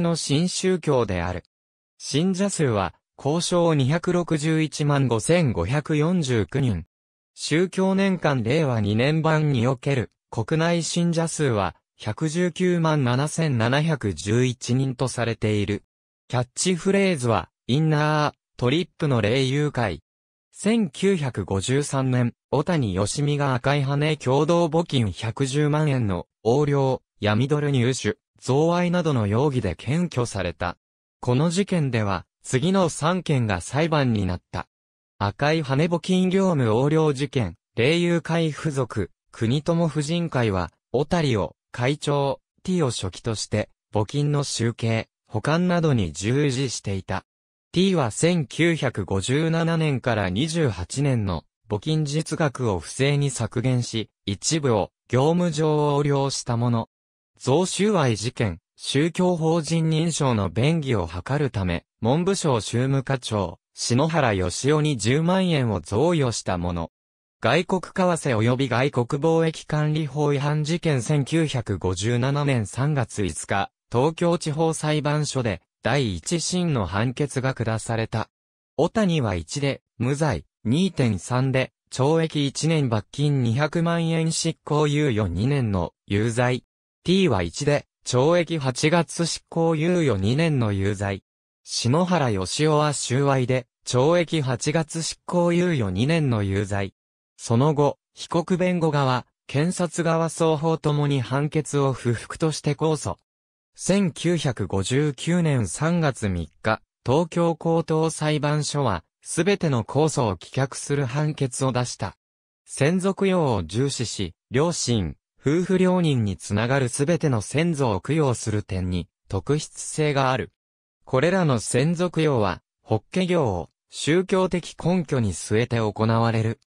の新宗教である。信者数は、交渉261万5549人。宗教年間令和2年版における国内信者数は119万7711人とされている。キャッチフレーズは、インナー、トリップの霊友会。1953年、小谷義美が赤い羽共同募金110万円の横領、闇ドル入手、贈賄などの容疑で検挙された。この事件では、次の3件が裁判になった。赤い羽募金業務横領事件、霊友会付属、国友婦人会は、小谷を、会長、T を初期として、募金の集計、保管などに従事していた。T は1957年から28年の募金実額を不正に削減し、一部を業務上横領したもの、贈収賄事件、宗教法人認証の便宜を図るため、文部省宗務課長、篠原義雄に10万円を贈与したもの。外国為替及び外国貿易管理法違反事件1957年3月5日、東京地方裁判所で第一審の判決が下された。小谷は1で、無罪、2.3で、懲役1年罰金200万円執行猶予2年の有罪、t は1で、懲役8月執行猶予2年の有罪。篠原義雄は収賄で、懲役8月執行猶予2年の有罪。その後、被告弁護側、検察側双方ともに判決を不服として控訴。1959年3月3日、東京高等裁判所は、すべての控訴を棄却する判決を出した。専属用を重視し、両親、夫婦両人につながるすべての先祖を供養する点に、特筆性がある。これらの先祖供養は、法華行を宗教的根拠に据えて行われる。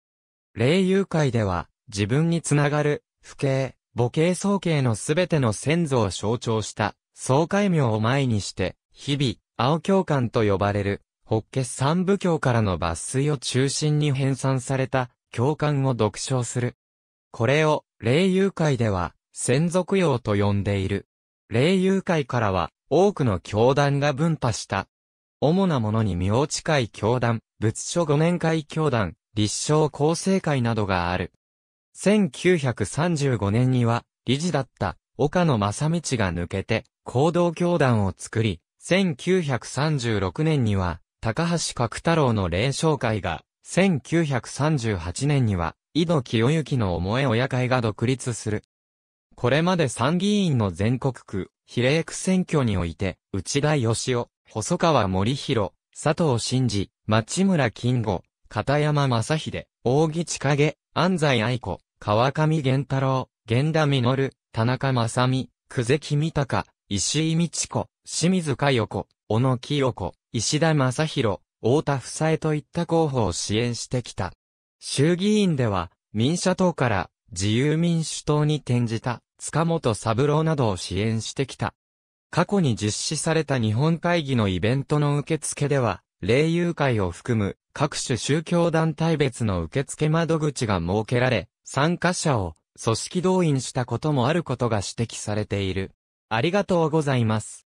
霊友会では、自分につながる、不敬、母系総系のすべての先祖を象徴した、総会名を前にして、日々、青教官と呼ばれる、法華三部教からの抜粋を中心に編纂された、教官を読唱する。これを、霊友会では、先祖供養と呼んでいる。霊友会からは、多くの教団が分派した。主なものに明治会教団、仏書五年会教団、立正厚生会などがある。1935年には、理事だった岡野正道が抜けて、行動教団を作り、1936年には、高橋角太郎の霊障会が、1938年には、井戸清之の思え親会が独立する。これまで参議院の全国区、比例区選挙において、内田義雄、細川森弘、佐藤真嗣、町村金吾、片山正秀、大木千景、安西愛子、川上源太郎、源田実、田中正美、久世三鷹、石井美智子、清水佳代子、小野清子、石田正宏、太田夫妻といった候補を支援してきた。衆議院では、民社党から自由民主党に転じた塚本三郎などを支援してきた。過去に実施された日本会議のイベントの受付では、霊友会を含む各種宗教団体別の受付窓口が設けられ、参加者を組織動員したこともあることが指摘されている。ありがとうございます。